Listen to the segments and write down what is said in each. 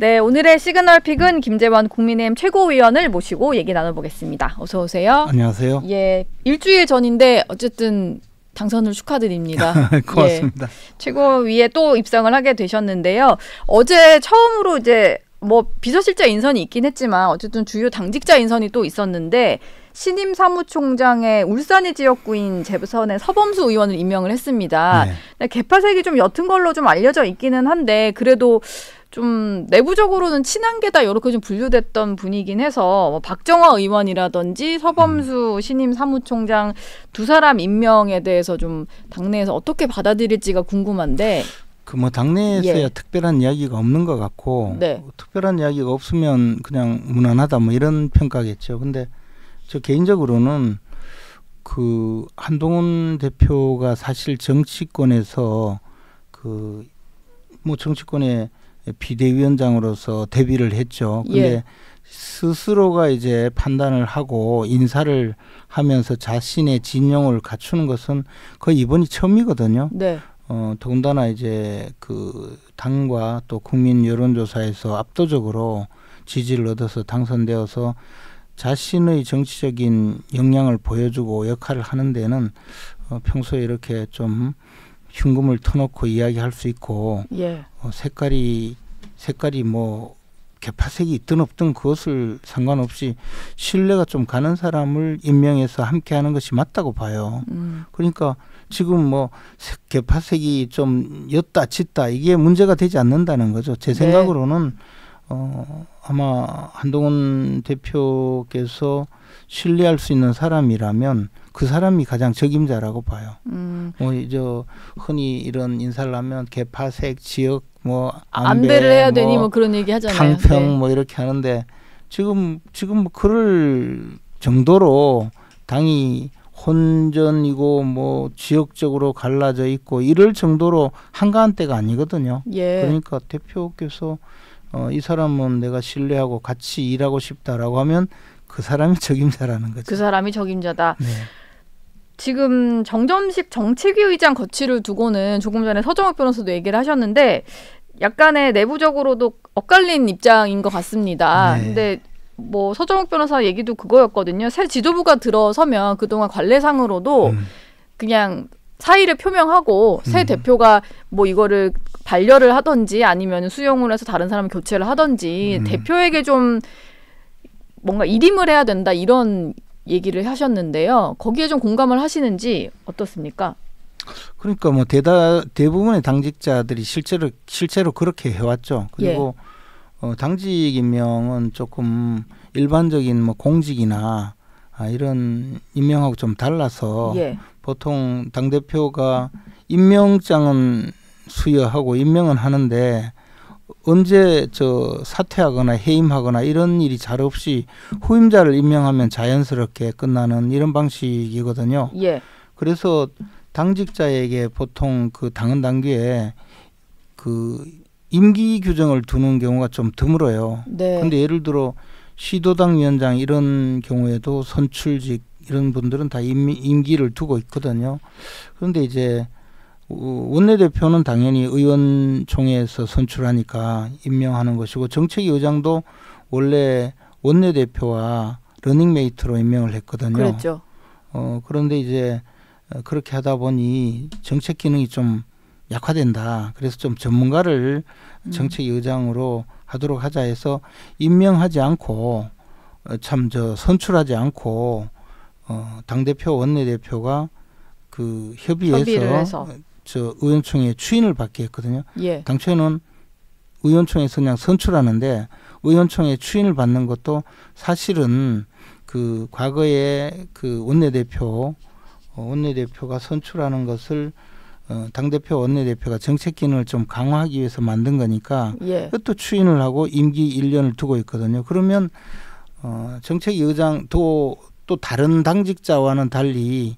네, 오늘의 시그널 픽은 김재환 국민의힘 최고위원을 모시고 얘기 나눠보겠습니다. 어서 오세요. 안녕하세요. 예, 일주일 전인데 어쨌든 당선을 축하드립니다. 네, 고맙습니다. 예, 최고위에 또 입성을 하게 되셨는데요. 어제 처음으로 이제 뭐 비서실장 인선이 있긴 했지만 어쨌든 주요 당직자 인선이 또 있었는데 신임 사무총장의 울산의 지역구인 재선의 서범수 의원을 임명을 했습니다. 네. 개파색이 좀 옅은 걸로 좀 알려져 있기는 한데 그래도 좀 내부적으로는 친한계다 이렇게 좀 분류됐던 분이긴 해서 뭐 박정화 의원이라든지 서범수 음. 신임 사무총장 두 사람 임명에 대해서 좀 당내에서 어떻게 받아들일지가 궁금한데 그 뭐 당내에서야 예. 특별한 이야기가 없는 것 같고 네. 특별한 이야기가 없으면 그냥 무난하다 뭐 이런 평가겠죠. 근데 저 개인적으로는 그 한동훈 대표가 사실 정치권에서 그 뭐 정치권에 비대위원장으로서 데뷔를 했죠. 예. 근데 예. 스스로가 이제 판단을 하고 인사를 하면서 자신의 진영을 갖추는 것은 거의 이번이 처음이거든요. 네. 어, 더군다나 이제 그 당과 또 국민 여론조사에서 압도적으로 지지를 얻어서 당선되어서 자신의 정치적인 역량을 보여주고 역할을 하는 데는 어, 평소에 이렇게 좀 흉금을 터놓고 이야기할 수 있고 예. 어, 색깔이 색깔이 뭐 개파색이 있든 없든 그것을 상관없이 신뢰가 좀 가는 사람을 임명해서 함께 하는 것이 맞다고 봐요. 음. 그러니까 지금 뭐 개파색이 좀 였다 짓다 이게 문제가 되지 않는다는 거죠. 제 네. 생각으로는 네. 어, 아마 한동훈 대표께서 신뢰할 수 있는 사람이라면 그 사람이 가장 적임자라고 봐요. 음. 뭐저 흔히 이런 인사를 하면 개파색 지역 뭐 안배, 를 해야 뭐 되니 뭐 그런 얘기 하잖아요. 탕평 네. 뭐 이렇게 하는데 지금 지금 뭐 그럴 정도로 당이 혼전이고 뭐 지역적으로 갈라져 있고 이럴 정도로 한가한 때가 아니거든요. 예. 그러니까 대표께서 어, 이 사람은 내가 신뢰하고 같이 일하고 싶다라고 하면 그 사람이 적임자라는 거죠. 그 사람이 적임자다. 네. 지금 정점식 정책위 의장 거취를 두고는 조금 전에 서정욱 변호사도 얘기를 하셨는데 약간의 내부적으로도 엇갈린 입장인 것 같습니다. 네. 근데 뭐 서정욱 변호사 얘기도 그거였거든요. 새 지도부가 들어서면 그동안 관례상으로도 음. 그냥 사의를 표명하고 새 음. 대표가 뭐 이거를 반려를 하던지 아니면 수용을 해서 다른 사람 교체를 하던지 음. 대표에게 좀 뭔가 이임을 해야 된다 이런 얘기를 하셨는데요. 거기에 좀 공감을 하시는지 어떻습니까? 그러니까 뭐 대다 대부분의 당직자들이 실제로 실제로 그렇게 해왔죠. 그리고 예. 어, 당직 임명은 조금 일반적인 뭐 공직이나 아, 이런 임명하고 좀 달라서 예. 보통 당 대표가 임명장은 수여하고 임명은 하는데 언제 저 사퇴하거나 해임하거나 이런 일이 잘 없이 후임자를 임명하면 자연스럽게 끝나는 이런 방식이거든요. 예. 그래서 당직자에게 보통 그당은 단계에 그 임기 규정을 두는 경우가 좀 드물어요. 네. 근데 예를 들어 시도당 위원장 이런 경우에도 선출직 이런 분들은 다 임, 임기를 두고 있거든요. 그런데 이제 원내대표는 당연히 의원총회에서 선출하니까 임명하는 것이고 정책위 의장도 원래 원내대표와 러닝메이트로 임명을 했거든요. 그랬죠. 어, 그런데 이제 그렇게 하다 보니 정책 기능이 좀 약화된다. 그래서 좀 전문가를 음. 정책위 의장으로 하도록 하자 해서 임명하지 않고 어, 참저 선출하지 않고 어, 당대표 원내대표가 그 협의해서 저 의원총회 추인을 받게 했거든요. 예. 당초에는 의원총회에서 그냥 선출하는데 의원총회 추인을 받는 것도 사실은 그 과거에 그 원내대표 어, 원내대표가 선출하는 것을 어, 당대표 원내대표가 정책 기능을 좀 강화하기 위해서 만든 거니까 예. 그것도 추인을 하고 임기 1년을 두고 있거든요. 그러면 어, 정책의장 도또 다른 당직자와는 달리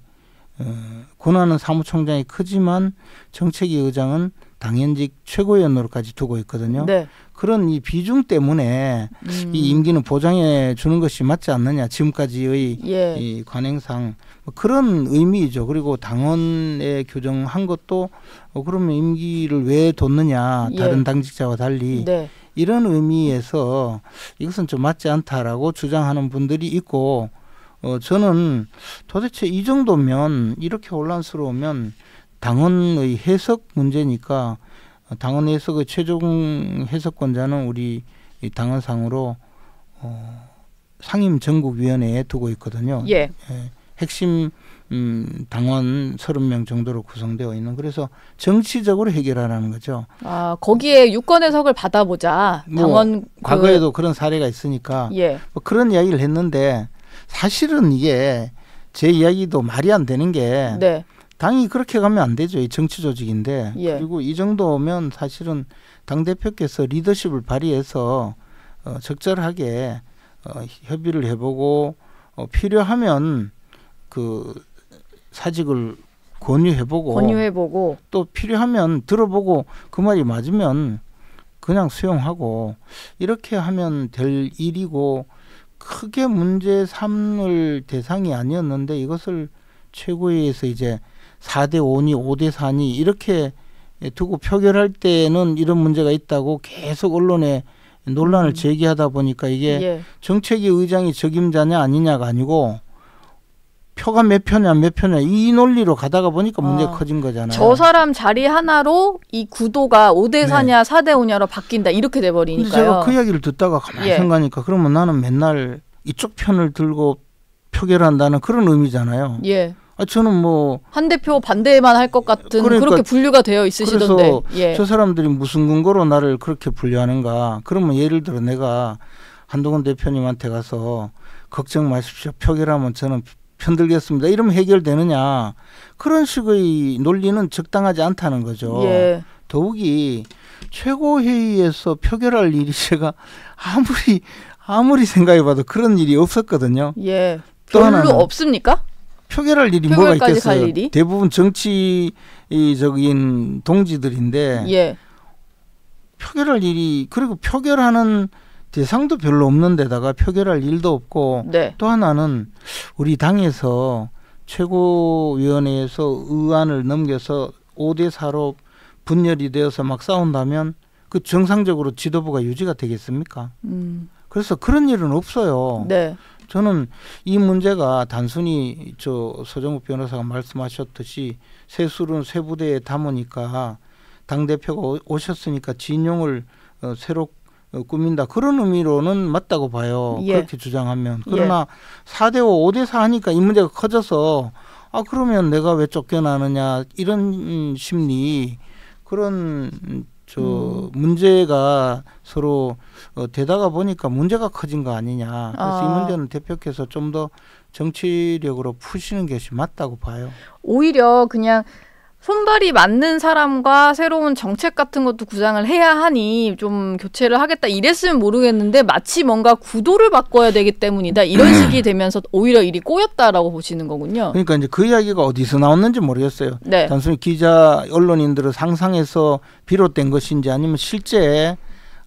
권한은 어, 사무총장이 크지만 정책위 의장은 당연직 최고위원 으로까지 두고 있거든요. 네. 그런 이 비중 때문에 음. 이 임기는 보장해 주는 것이 맞지 않느냐 지금까지의 예. 이 관행상 뭐 그런 의미이죠. 그리고 당원에 교정한 것도 어, 그러면 임기를 왜 뒀느냐 예. 다른 예. 당직자와 달리 네. 이런 의미에서 이것은 좀 맞지 않다라고 주장하는 분들이 있고 어, 저는 도대체 이 정도면 이렇게 혼란스러우면 당헌의 해석 문제니까 어, 당헌 해석의 최종 해석권자는 우리 당헌상으로 어, 상임 전국위원회에 두고 있거든요. 예. 예. 핵심 음, 당원 30명 정도로 구성되어 있는 그래서 정치적으로 해결하라는 거죠. 아 거기에 유권 해석을 받아보자. 당원 뭐, 그... 과거에도 그런 사례가 있으니까 예. 뭐 그런 이야기를 했는데 사실은 이게 제 이야기도 말이 안 되는 게 네. 당이 그렇게 가면 안 되죠. 이 정치 조직인데 예. 그리고 이 정도면 사실은 당 대표께서 리더십을 발휘해서 어, 적절하게 어, 협의를 해보고 어, 필요하면 그 사직을 권유해보고 권유해보고 또 필요하면 들어보고 그 말이 맞으면 그냥 수용하고 이렇게 하면 될 일이고 크게 문제 삼을 대상이 아니었는데 이것을 최고위에서 이제 사 대오니오대사니 이렇게 두고 표결할 때는 이런 문제가 있다고 계속 언론에 논란을 음. 제기하다 보니까 이게 예. 정책위 의장이 적임자냐 아니냐가 아니고 표가 몇 표냐 몇 표냐 이 논리로 가다가 보니까 어. 문제가 커진 거잖아요. 저 사람 자리 하나로 이 구도가 5대 4냐 네. 4대 5냐로 바뀐다 이렇게 돼 버리니까요. 제가 그 이야기를 듣다가 가만히 예. 생각하니까 그러면 나는 맨날 이쪽 편을 들고 표결한다는 그런 의미잖아요. 예. 아, 저는 뭐 한 대표 반대만 할 것 같은 그러니까, 그렇게 분류가 되어 있으시던데. 예. 저 사람들이 무슨 근거로 나를 그렇게 분류하는가? 그러면 예를 들어 내가 한동훈 대표님한테 가서 걱정 마십시오. 표결하면 저는 편들겠습니다. 이러면 해결되느냐. 그런 식의 논리는 적당하지 않다는 거죠. 예. 더욱이 최고회의에서 표결할 일이 제가 아무리 아무리 생각해봐도 그런 일이 없었거든요. 예. 별로 없습니까? 표결할 일이 뭐가 있겠어요? 일이? 대부분 정치적인 동지들인데 예. 표결할 일이 그리고 표결하는 대상도 별로 없는 데다가 표결할 일도 없고 네. 또 하나는 우리 당에서 최고위원회에서 의안을 넘겨서 5대 4로 분열이 되어서 막 싸운다면 그 정상적으로 지도부가 유지가 되겠습니까? 음. 그래서 그런 일은 없어요. 네. 저는 이 문제가 단순히 저 서정욱 변호사가 말씀하셨듯이 세수는 세부대에 담으니까 당 대표가 오셨으니까 진용을 어, 새롭 게 어, 꾸민다 그런 의미로는 맞다고 봐요. 예. 그렇게 주장하면 그러나 예. 사대 오, 오대사 하니까 이 문제가 커져서 아 그러면 내가 왜 쫓겨나느냐 이런 심리 그런 저 음. 문제가 서로 어, 되다가 보니까 문제가 커진 거 아니냐. 그래서 아. 이 문제는 대표께서 좀 더 정치력으로 푸시는 것이 맞다고 봐요. 오히려 그냥 손발이 맞는 사람과 새로운 정책 같은 것도 구상을 해야 하니 좀 교체를 하겠다 이랬으면 모르겠는데 마치 뭔가 구도를 바꿔야 되기 때문이다 이런 음. 식이 되면서 오히려 일이 꼬였다라고 보시는 거군요. 그러니까 이제 그 이야기가 어디서 나왔는지 모르겠어요. 네. 단순히 기자 언론인들을상상해서 비롯된 것인지 아니면 실제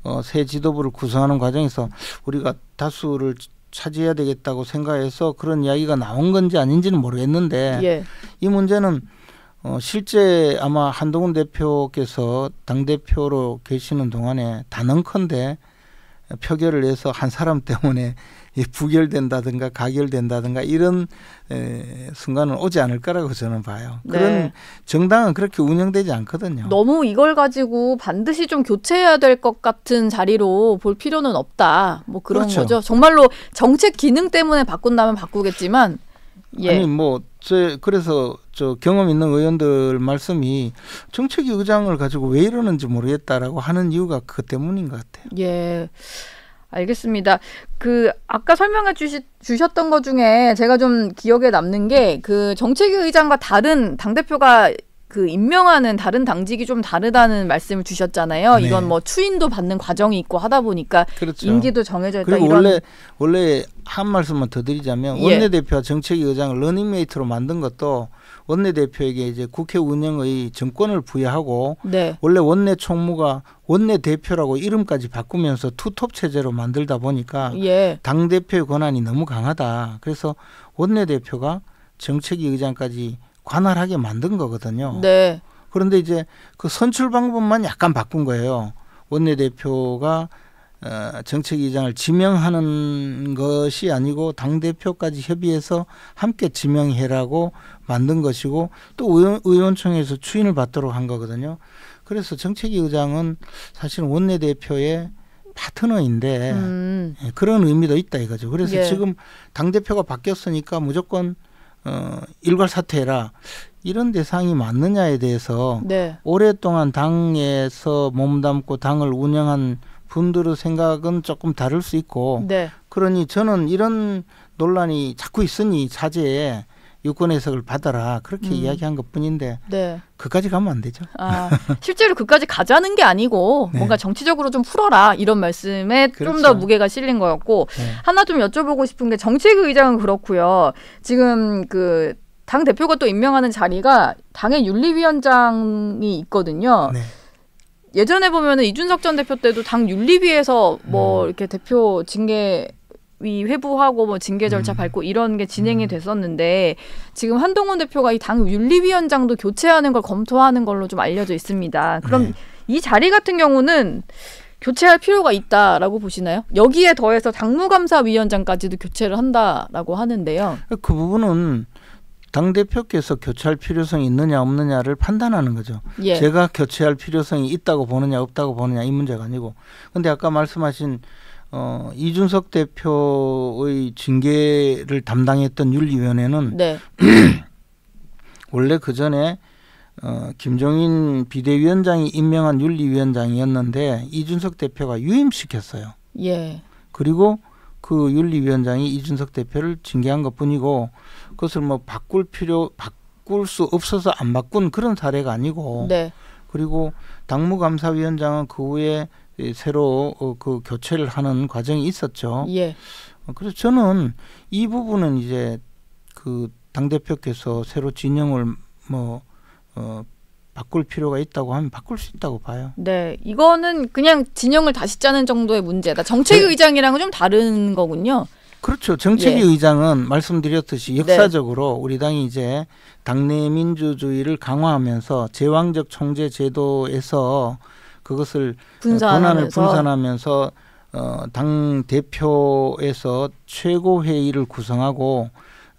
어, 새 지도부를 구성하는 과정에서 우리가 다수를 차지해야 되겠다고 생각해서 그런 이야기가 나온 건지 아닌지는 모르겠는데 예. 이 문제는 어, 실제 아마 한동훈 대표께서 당대표로 계시는 동안에 단언컨대 표결을 해서 한 사람 때문에 부결된다든가 가결된다든가 이런 에, 순간은 오지 않을 거라고 저는 봐요. 네. 그런 네. 정당은 그렇게 운영되지 않거든요. 너무 이걸 가지고 반드시 좀 교체해야 될 것 같은 자리로 볼 필요는 없다. 뭐 그런 그렇죠. 거죠. 정말로 정책 기능 때문에 바꾼다면 바꾸겠지만 예. 아니 뭐 제 그래서 저 경험 있는 의원들 말씀이 정책위 의장을 가지고 왜 이러는지 모르겠다라고 하는 이유가 그 때문인 것 같아요. 예. 알겠습니다. 그 아까 설명해 주시, 주셨던 것 중에 제가 좀 기억에 남는 게 그 정책위 의장과 다른 당 대표가 그 임명하는 다른 당직이 좀 다르다는 말씀을 주셨잖아요. 네. 이건 뭐 추인도 받는 과정이 있고 하다 보니까 그렇죠. 임기도 정해져 있다. 그리고 원래 원래 한 말씀만 더 드리자면 예. 원내대표 정책위 의장을 러닝메이트로 만든 것도 원내대표에게 이제 국회 운영의 정권을 부여하고 네. 원래 원내 총무가 원내 대표라고 이름까지 바꾸면서 투톱 체제로 만들다 보니까 예. 당 대표의 권한이 너무 강하다. 그래서 원내 대표가 정책위 의장까지 관할하게 만든 거거든요. 네. 그런데 이제 그 선출 방법만 약간 바꾼 거예요. 원내대표가 어, 정책위장을 지명하는 것이 아니고 당대표까지 협의해서 함께 지명해라고 만든 것이고 또 의원, 의원총회에서 추인을 받도록 한 거거든요. 그래서 정책위 의장은 사실 원내대표의 파트너인데 음. 예, 그런 의미도 있다 이거죠. 그래서 예. 지금 당대표가 바뀌었으니까 무조건 어, 일괄 사퇴라 이런 대상이 맞느냐에 대해서 네. 오랫동안 당에서 몸담고 당을 운영한 분들의 생각은 조금 다를 수 있고 네. 그러니 저는 이런 논란이 자꾸 있으니 사제에 유권 해석을 받아라 그렇게 음. 이야기한 것뿐인데 네. 그까지 가면 안 되죠. 아, 실제로 그까지 가자는 게 아니고 네. 뭔가 정치적으로 좀 풀어라 이런 말씀에 그렇죠. 좀더 무게가 실린 거였고 네. 하나 좀 여쭤보고 싶은 게 정책 그 의장은 그렇고요. 지금 그 당 대표가 또 임명하는 자리가 당의 윤리위원장이 있거든요. 네. 예전에 보면은 이준석 전 대표 때도 당 윤리위에서 뭐 음. 이렇게 대표 징계 이 회부하고 뭐 징계 절차 음. 밟고 이런 게 진행이 음. 됐었는데 지금 한동훈 대표가 이 당 윤리위원장도 교체하는 걸 검토하는 걸로 좀 알려져 있습니다. 그럼 네. 이 자리 같은 경우는 교체할 필요가 있다라고 보시나요? 여기에 더해서 당무감사위원장까지도 교체를 한다라고 하는데요. 그 부분은 당 대표께서 교체할 필요성이 있느냐 없느냐를 판단하는 거죠. 예. 제가 교체할 필요성이 있다고 보느냐 없다고 보느냐 이 문제가 아니고, 근데 아까 말씀하신 어, 이준석 대표의 징계를 담당했던 윤리위원회는 네. 원래 그 전에 어, 김종인 비대위원장이 임명한 윤리위원장이었는데 이준석 대표가 유임시켰어요. 예. 그리고 그 윤리위원장이 이준석 대표를 징계한 것뿐이고 그것을 뭐 바꿀 필요 바꿀 수 없어서 안 바꾼 그런 사례가 아니고 네. 그리고 당무감사위원장은 그 후에 새로 어, 그 교체를 하는 과정이 있었죠. 예. 어, 그래서 저는 이 부분은 이제 그 당 대표께서 새로 진영을 뭐 어, 바꿀 필요가 있다고 하면 바꿀 수 있다고 봐요. 네, 이거는 그냥 진영을 다시 짜는 정도의 문제다. 정책위 네. 의장이랑은 좀 다른 거군요. 그렇죠. 정책위 예. 의장은 말씀드렸듯이 네. 역사적으로 네. 우리 당이 이제 당내 민주주의를 강화하면서 제왕적 총재 제도에서 그것을 분산 권한을 분산하면서 어, 당 대표에서 최고 회의를 구성하고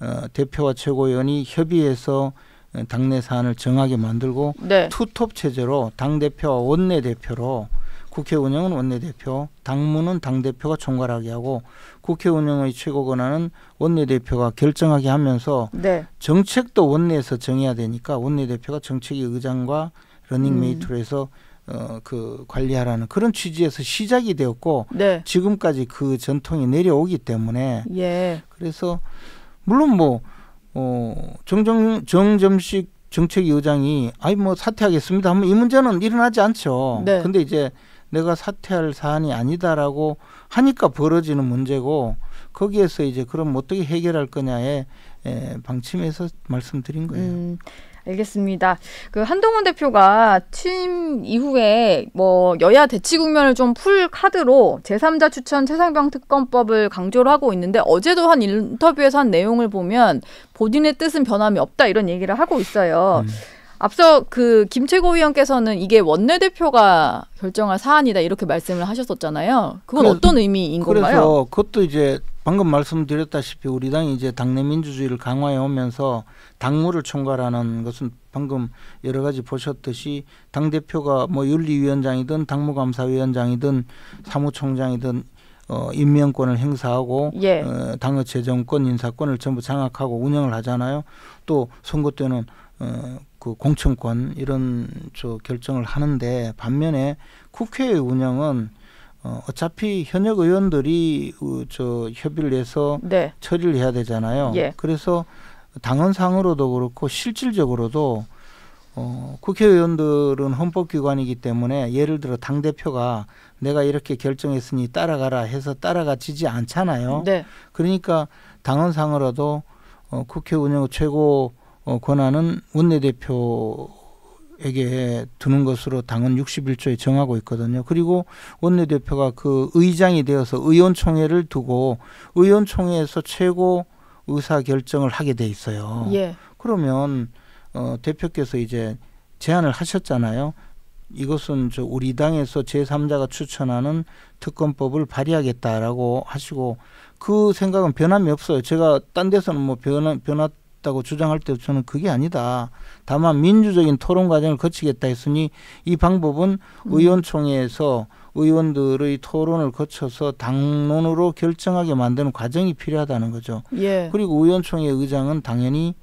어, 대표와 최고위원이 협의해서 당내 사안을 정하게 만들고 네. 투톱 체제로 당 대표와 원내 대표로 국회 운영은 원내 대표, 당무는 당 대표가 총괄하게 하고 국회 운영의 최고 권한은 원내 대표가 결정하게 하면서 네. 정책도 원내에서 정해야 되니까 원내 대표가 정책의 의장과 러닝메이트로 음. 해서 어, 그 관리하라는 그런 취지에서 시작이 되었고 네. 지금까지 그 전통이 내려오기 때문에 예. 그래서 물론 뭐 어, 정정 정점식 정책위 원장이 아이 뭐 사퇴하겠습니다 하면 뭐 이 문제는 일어나지 않죠. 네. 근데 이제 내가 사퇴할 사안이 아니다라고 하니까 벌어지는 문제고 거기에서 이제 그럼 어떻게 해결할 거냐에 예, 방침에서 말씀드린 거예요. 음, 알겠습니다. 그 한동훈 대표가 취임 이후에 뭐 여야 대치 국면을 좀 풀 카드로 제3자 추천 최상병 특검법을 강조를 하고 있는데 어제도 한 인터뷰에서 한 내용을 보면 본인의 뜻은 변함이 없다 이런 얘기를 하고 있어요. 음. 앞서 그 김채고 위원께서는 이게 원내대표가 결정할 사안이다 이렇게 말씀을 하셨었잖아요. 그건 그래, 어떤 의미인 그래서 건가요? 그래서 그것도 이제 방금 말씀드렸다시피 우리 당이 이제 당내 민주주의를 강화해 오면서 당무를 총괄하는 것은 방금 여러 가지 보셨듯이 당 대표가 뭐 윤리위원장이든 당무감사위원장이든 사무총장이든 어, 임명권을 행사하고 예. 어, 당의 재정권, 인사권을 전부 장악하고 운영을 하잖아요. 또 선거 때는 어, 그 공천권 이런 저 결정을 하는데 반면에 국회의 운영은 어, 어차피 현역 의원들이 어, 저 협의를 해서 네. 처리를 해야 되잖아요. 예. 그래서 당헌상으로도 그렇고 실질적으로도 어, 국회의원들은 헌법기관이기 때문에 예를 들어 당 대표가 내가 이렇게 결정했으니 따라가라 해서 따라가지지 않잖아요. 네. 그러니까 당헌상으로도 어, 국회 운영 최고 어, 권한은 원내대표 에게 두는 것으로 당은 61조에 정하고 있거든요. 그리고 원내대표가 그 의장이 되어서 의원총회를 두고 의원총회에서 최고 의사 결정을 하게 돼 있어요. 예. 그러면 어, 대표께서 이제 제안을 하셨잖아요. 이것은 저 우리 당에서 제3자가 추천하는 특검법을 발의하겠다라고 하시고 그 생각은 변함이 없어요. 제가 딴 데서는 뭐 변화, 변화 있다고 주장할 때 저는 그게 아니다. 다만 민주적인 토론 과정을 거치겠다 했으니 이 방법은 음. 의원총회에서 의원들의 토론을 거쳐서 당론으로 결정하게 만드는 과정이 필요하다는 거죠. 예. 그리고 의원총회 의장은 당연히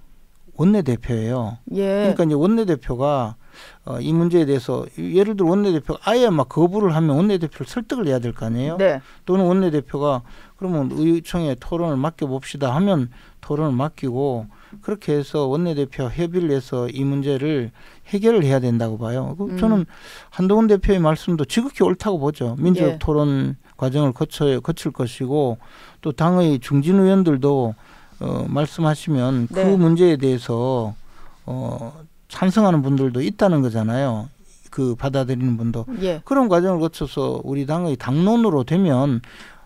원내대표예요. 예. 그러니까 이제 원내대표가 어, 이 문제에 대해서 예를 들어 원내대표가 아예 막 거부를 하면 원내대표를 설득을 해야 될 거 아니에요? 네. 또는 원내대표가 그러면 의총회 토론을 맡겨봅시다 하면 토론을 맡기고 그렇게 해서 원내대표 협의를 해서 이 문제를 해결을 해야 된다고 봐요. 그 음. 저는 한동훈 대표의 말씀도 지극히 옳다고 보죠. 민주적 예. 토론 과정을 거쳐 거칠 것이고 또 당의 중진 의원들도 어, 말씀하시면 그 네. 문제에 대해서 어, 찬성하는 분들도 있다는 거잖아요. 그 받아들이는 분도 예. 그런 과정을 거쳐서 우리 당의 당론으로 되면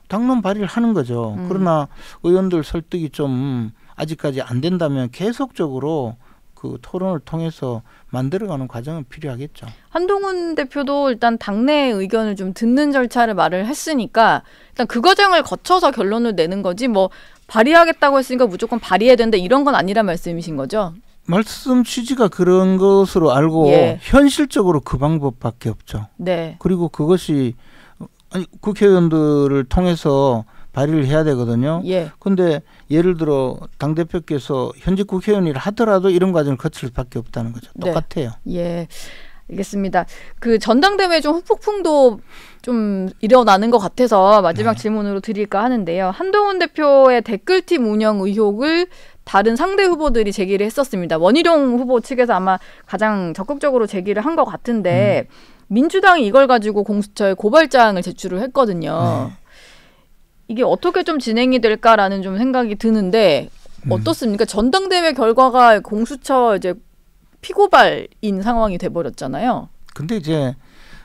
당론 발의를 하는 거죠. 음. 그러나 의원들 설득이 좀 아직까지 안 된다면 계속적으로 그 토론을 통해서 만들어가는 과정은 필요하겠죠. 한동훈 대표도 일단 당내 의견을 좀 듣는 절차를 말을 했으니까 일단 그 과정을 거쳐서 결론을 내는 거지 뭐 발의하겠다고 했으니까 무조건 발의해야 된다 이런 건 아니란 말씀이신 거죠? 말씀 취지가 그런 것으로 알고 예. 현실적으로 그 방법밖에 없죠. 네. 그리고 그것이 아니, 국회의원들을 통해서 발의를 해야 되거든요. 예. 근데 예를 들어 당 대표께서 현직 국회의원이라 하더라도 이런 과정을 거칠 수밖에 없다는 거죠. 네. 똑같아요. 네. 예. 알겠습니다. 그 전당대회 좀 후폭풍도 좀 일어나는 것 같아서 마지막 네. 질문으로 드릴까 하는데요. 한동훈 대표의 댓글팀 운영 의혹을 다른 상대 후보들이 제기를 했었습니다. 원희룡 후보 측에서 아마 가장 적극적으로 제기를 한 것 같은데 음. 민주당이 이걸 가지고 공수처에 고발장을 제출을 했거든요. 네. 이게 어떻게 좀 진행이 될까라는 좀 생각이 드는데 음. 어떻습니까? 음. 전당대회 결과가 공수처 이제 피고발인 상황이 돼버렸잖아요. 근데 이제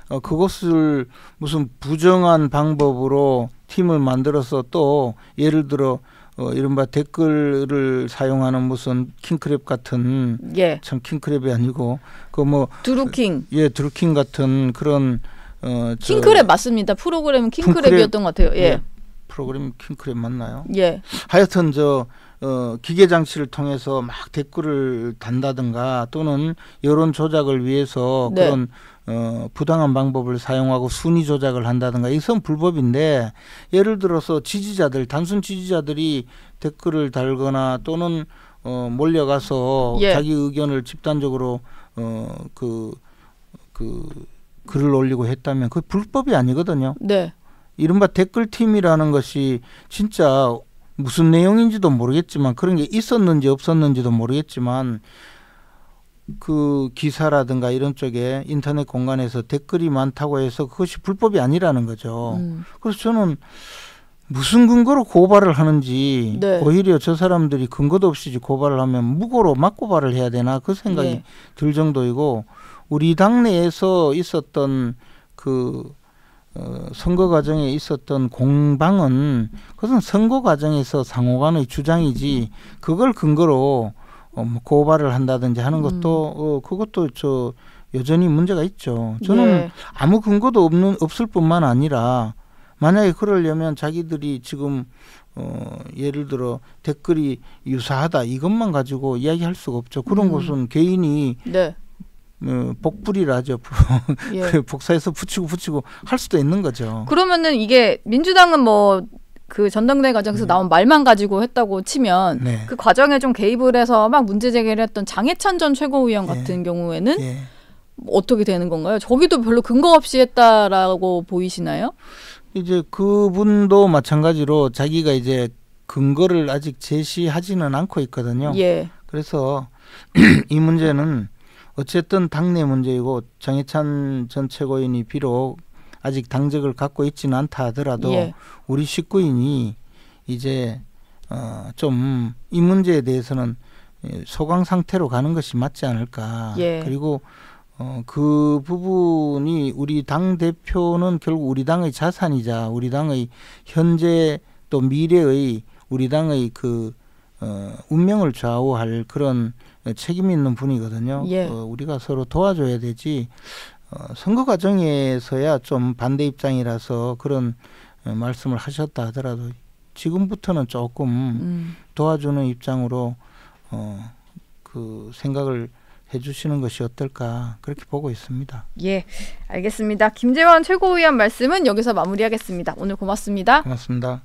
어, 그것을 무슨 부정한 방법으로 팀을 만들어서 또 예를 들어 어, 이른바 댓글을 사용하는 무슨 킹크랩 같은 예. 참 킹크랩이 아니고 그 뭐 드루킹 그, 예 드루킹 같은 그런 어, 킹크랩 맞습니다 프로그램 은 킹크랩이었던 것 같아요 예. 예. 프로그램 킹크랩 맞나요? 예. 하여튼 저 어, 기계 장치를 통해서 막 댓글을 단다든가 또는 여론 조작을 위해서 네. 그런 어, 부당한 방법을 사용하고 순위 조작을 한다든가 이건 불법인데 예를 들어서 지지자들 단순 지지자들이 댓글을 달거나 또는 어, 몰려가서 예. 자기 의견을 집단적으로 어, 그, 그 글을 올리고 했다면 그 불법이 아니거든요. 네. 이른바 댓글팀이라는 것이 진짜 무슨 내용인지도 모르겠지만 그런 게 있었는지 없었는지도 모르겠지만 그 기사라든가 이런 쪽에 인터넷 공간에서 댓글이 많다고 해서 그것이 불법이 아니라는 거죠. 음. 그래서 저는 무슨 근거로 고발을 하는지 네. 오히려 저 사람들이 근거도 없이 고발을 하면 무고로 맞고발을 해야 되나 그 생각이 네. 들 정도이고 우리 당내에서 있었던 그 어, 선거 과정에 있었던 공방은 그것은 선거 과정에서 상호간의 주장이지 그걸 근거로 어, 뭐 고발을 한다든지 하는 것도 음. 어, 그것도 저 여전히 문제가 있죠. 저는 예. 아무 근거도 없는 없을 뿐만 아니라 만약에 그러려면 자기들이 지금 어 예를 들어 댓글이 유사하다 이것만 가지고 이야기할 수가 없죠. 그런 음. 것은 개인이 네. 어, 복불이라 하죠. 예. 그 복사해서 붙이고 붙이고 할 수도 있는 거죠. 그러면은 이게 민주당은 뭐 그 전당대회 과정에서 네. 나온 말만 가지고 했다고 치면 네. 그 과정에 좀 개입을 해서 막 문제 제기를 했던 장해찬 전 최고위원 예. 같은 경우에는 예. 어떻게 되는 건가요? 저기도 별로 근거 없이 했다라고 보이시나요? 이제 그분도 마찬가지로 자기가 이제 근거를 아직 제시하지는 않고 있거든요. 예. 그래서 이 문제는 어쨌든 당내 문제이고 정해찬전 최고인이 비록 아직 당적을 갖고 있지는 않다 하더라도 예. 우리 식구인이 이제 어, 좀 이 문제에 대해서는 소강 상태로 가는 것이 맞지 않을까. 예. 그리고 어, 그 부분이 우리 당 대표는 결국 우리 당의 자산이자 우리 당의 현재 또 미래의 우리 당의 그 어, 운명을 좌우할 그런 책임 있는 분이거든요. 예. 어, 우리가 서로 도와줘야 되지 어, 선거 과정에서야 좀 반대 입장이라서 그런 어, 말씀을 하셨다 하더라도 지금부터는 조금 음. 도와주는 입장으로 어, 그 생각을 해주시는 것이 어떨까 그렇게 보고 있습니다. 예, 알겠습니다. 김재환 최고위원 말씀은 여기서 마무리하겠습니다. 오늘 고맙습니다. 고맙습니다.